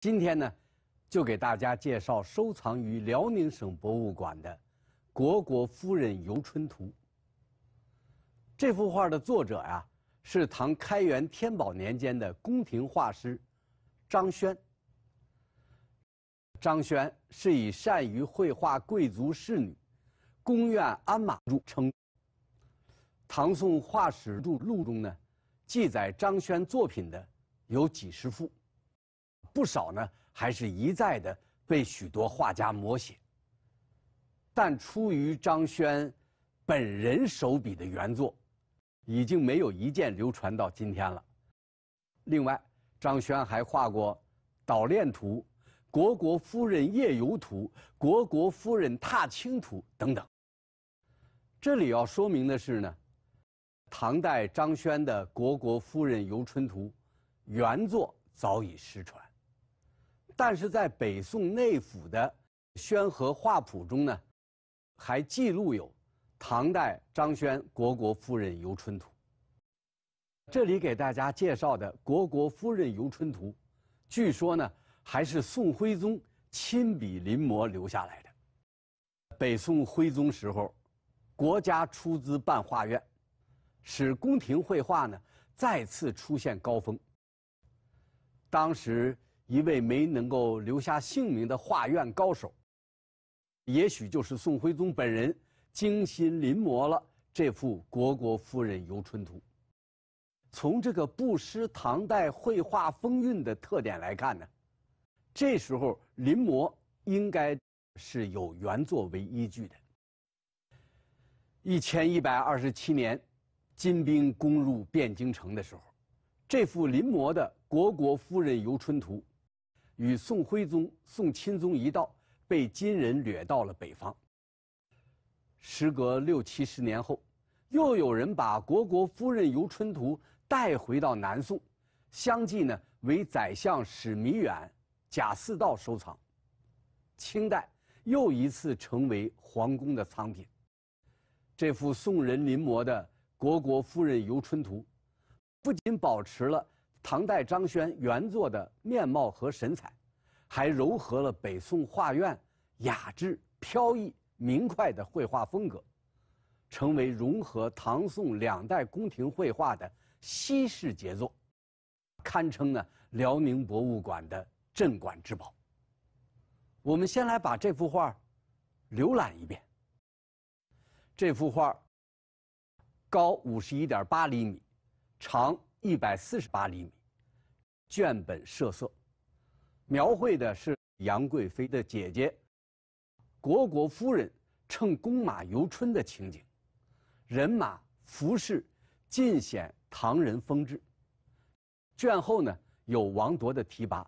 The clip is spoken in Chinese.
今天呢，就给大家介绍收藏于辽宁省博物馆的《虢国夫人游春图》。这幅画的作者呀，是唐开元天宝年间的宫廷画师张轩。张轩是以善于绘画贵族侍女、宫苑鞍马著称。《唐宋画史录录》中呢，记载张轩作品的有几十幅。不少呢，还是一再的被许多画家摹写。但出于张轩本人手笔的原作，已经没有一件流传到今天了。另外，张轩还画过《捣练图》《虢国夫人夜游图》《虢国夫人踏青图》等等。这里要说明的是呢，唐代张轩的《虢国夫人游春图》原作早已失传。但是在北宋内府的《宣和画谱》中呢，还记录有唐代张轩国国夫人游春图》。这里给大家介绍的《虢国夫人游春图》，据说呢还是宋徽宗亲笔临摹留下来的。北宋徽宗时候，国家出资办画院，使宫廷绘画呢再次出现高峰。当时。一位没能够留下姓名的画院高手，也许就是宋徽宗本人精心临摹了这幅《虢国夫人游春图》。从这个不失唐代绘画风韵的特点来看呢，这时候临摹应该是有原作为依据的。一千一百二十七年，金兵攻入汴京城的时候，这幅临摹的《虢国夫人游春图》。与宋徽宗、宋钦宗一道被金人掠到了北方。时隔六七十年后，又有人把《虢国夫人游春图》带回到南宋，相继呢为宰相史弥远、贾似道收藏。清代又一次成为皇宫的藏品。这幅宋人临摹的《虢国夫人游春图》，不仅保持了。唐代张轩原作的面貌和神采，还糅合了北宋画院雅致、飘逸、明快的绘画风格，成为融合唐宋两代宫廷绘画的稀世杰作，堪称呢辽宁博物馆的镇馆之宝。我们先来把这幅画浏览一遍。这幅画高五十一点八厘米，长。一百四十八厘米，卷本设色，描绘的是杨贵妃的姐姐，虢国夫人乘公马游春的情景，人马服饰尽显唐人风致。卷后呢有王铎的提拔